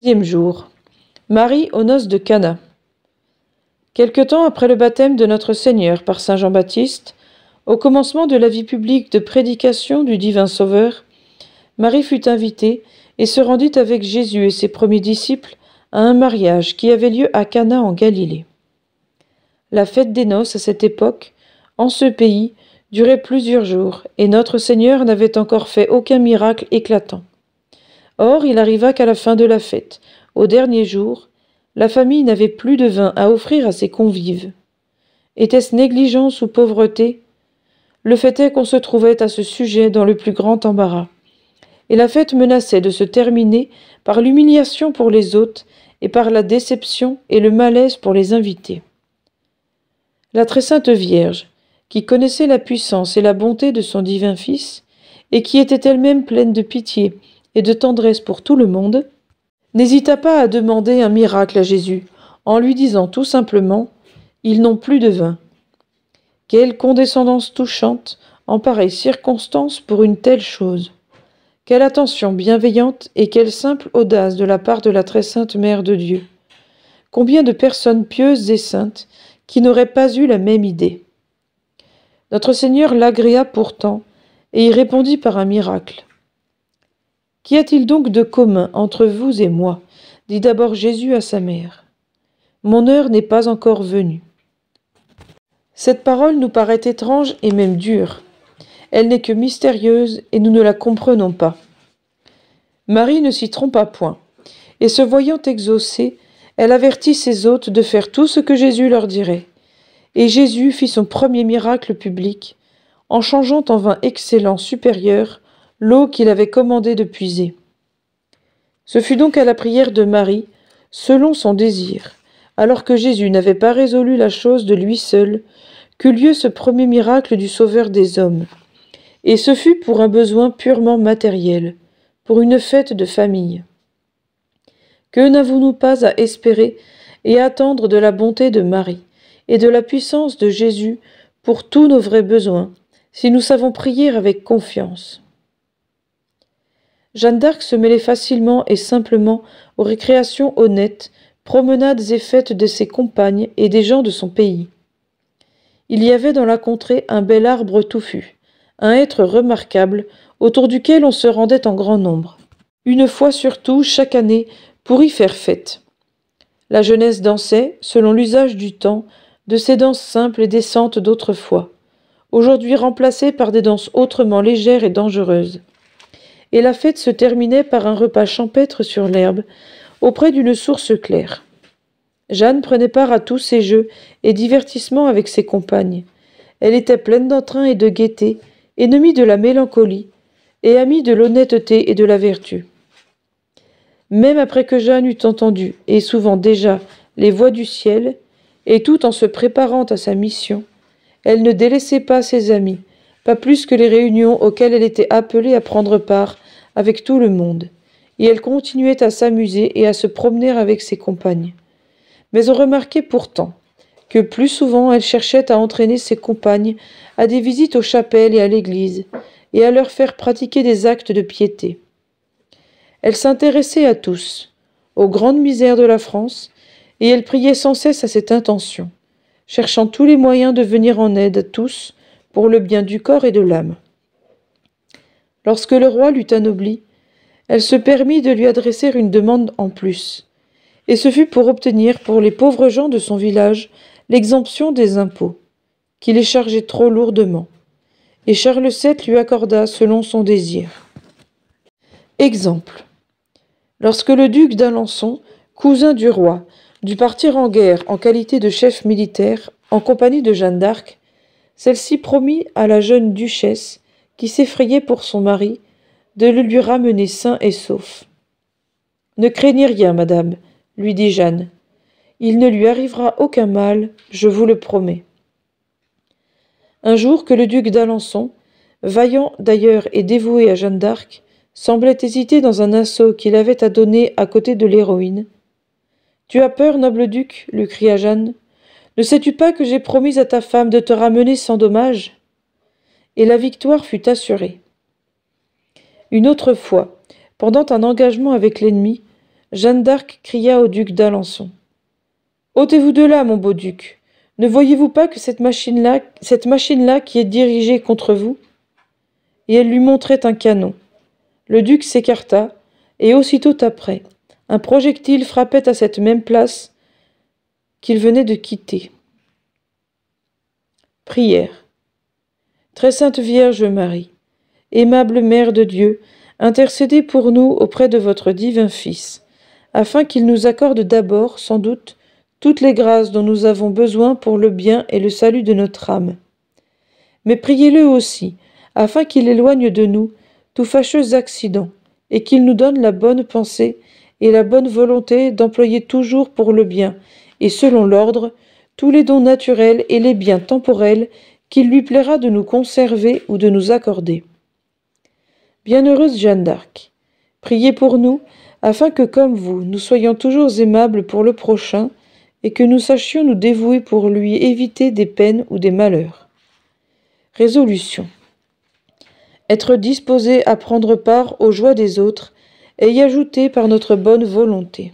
Dixième jour. Marie aux noces de Cana. Quelque temps après le baptême de notre Seigneur par saint Jean-Baptiste, au commencement de la vie publique de prédication du divin Sauveur, Marie fut invitée et se rendit avec Jésus et ses premiers disciples à un mariage qui avait lieu à Cana en Galilée. La fête des noces à cette époque, en ce pays, durait plusieurs jours et notre Seigneur n'avait encore fait aucun miracle éclatant. Or, il arriva qu'à la fin de la fête, au dernier jour, la famille n'avait plus de vin à offrir à ses convives. Était-ce négligence ou pauvreté Le fait est qu'on se trouvait à ce sujet dans le plus grand embarras. Et la fête menaçait de se terminer par l'humiliation pour les hôtes et par la déception et le malaise pour les invités. La très sainte Vierge, qui connaissait la puissance et la bonté de son divin Fils, et qui était elle-même pleine de pitié et de tendresse pour tout le monde, n'hésita pas à demander un miracle à Jésus en lui disant tout simplement Ils n'ont plus de vin. Quelle condescendance touchante en pareille circonstance pour une telle chose. Quelle attention bienveillante et quelle simple audace de la part de la très sainte Mère de Dieu. Combien de personnes pieuses et saintes qui n'auraient pas eu la même idée. Notre Seigneur l'agréa pourtant, et y répondit par un miracle. Qu'y a-t-il donc de commun entre vous et moi dit d'abord Jésus à sa mère. Mon heure n'est pas encore venue. Cette parole nous paraît étrange et même dure. Elle n'est que mystérieuse et nous ne la comprenons pas. Marie ne s'y trompa point, et se voyant exaucée, elle avertit ses hôtes de faire tout ce que Jésus leur dirait. Et Jésus fit son premier miracle public, en changeant en vin excellent supérieur l'eau qu'il avait commandé de puiser. Ce fut donc à la prière de Marie, selon son désir, alors que Jésus n'avait pas résolu la chose de lui seul, qu'eut lieu ce premier miracle du Sauveur des hommes. Et ce fut pour un besoin purement matériel, pour une fête de famille. Que n'avons-nous pas à espérer et attendre de la bonté de Marie et de la puissance de Jésus pour tous nos vrais besoins, si nous savons prier avec confiance Jeanne d'Arc se mêlait facilement et simplement aux récréations honnêtes, promenades et fêtes de ses compagnes et des gens de son pays. Il y avait dans la contrée un bel arbre touffu, un être remarquable, autour duquel on se rendait en grand nombre. Une fois surtout chaque année, pour y faire fête. La jeunesse dansait, selon l'usage du temps, de ces danses simples et décentes d'autrefois, aujourd'hui remplacées par des danses autrement légères et dangereuses et la fête se terminait par un repas champêtre sur l'herbe, auprès d'une source claire. Jeanne prenait part à tous ces jeux et divertissements avec ses compagnes. Elle était pleine d'entrain et de gaieté, ennemie de la mélancolie, et amie de l'honnêteté et de la vertu. Même après que Jeanne eut entendu, et souvent déjà, les voix du ciel, et tout en se préparant à sa mission, elle ne délaissait pas ses amis, pas plus que les réunions auxquelles elle était appelée à prendre part avec tout le monde, et elle continuait à s'amuser et à se promener avec ses compagnes. Mais on remarquait pourtant que plus souvent elle cherchait à entraîner ses compagnes à des visites aux chapelles et à l'église, et à leur faire pratiquer des actes de piété. Elle s'intéressait à tous, aux grandes misères de la France, et elle priait sans cesse à cette intention, cherchant tous les moyens de venir en aide à tous, pour le bien du corps et de l'âme. Lorsque le roi l'eut anobli, elle se permit de lui adresser une demande en plus, et ce fut pour obtenir pour les pauvres gens de son village l'exemption des impôts, qui les chargeaient trop lourdement, et Charles VII lui accorda selon son désir. Exemple. Lorsque le duc d'Alençon, cousin du roi, dut partir en guerre en qualité de chef militaire en compagnie de Jeanne d'Arc, celle-ci promit à la jeune duchesse, qui s'effrayait pour son mari, de le lui ramener sain et sauf. Ne craignez rien, madame, lui dit Jeanne. Il ne lui arrivera aucun mal, je vous le promets. Un jour que le duc d'Alençon, vaillant d'ailleurs et dévoué à Jeanne d'Arc, semblait hésiter dans un assaut qu'il avait à donner à côté de l'héroïne. Tu as peur, noble duc lui cria Jeanne. Ne sais-tu pas que j'ai promis à ta femme de te ramener sans dommage Et la victoire fut assurée. Une autre fois, pendant un engagement avec l'ennemi, Jeanne d'Arc cria au duc d'Alençon. Ôtez-vous de là, mon beau duc. Ne voyez-vous pas que cette machine-là, cette machine-là qui est dirigée contre vous Et elle lui montrait un canon. Le duc s'écarta, et aussitôt après, un projectile frappait à cette même place, qu'il venait de quitter. Prière. Très Sainte Vierge Marie, aimable Mère de Dieu, intercédez pour nous auprès de votre divin Fils, afin qu'il nous accorde d'abord, sans doute, toutes les grâces dont nous avons besoin pour le bien et le salut de notre âme. Mais priez-le aussi, afin qu'il éloigne de nous tout fâcheux accident, et qu'il nous donne la bonne pensée et la bonne volonté d'employer toujours pour le bien et selon l'ordre, tous les dons naturels et les biens temporels qu'il lui plaira de nous conserver ou de nous accorder. Bienheureuse Jeanne d'Arc, priez pour nous, afin que comme vous, nous soyons toujours aimables pour le prochain, et que nous sachions nous dévouer pour lui éviter des peines ou des malheurs. Résolution. Être disposé à prendre part aux joies des autres et y ajouter par notre bonne volonté.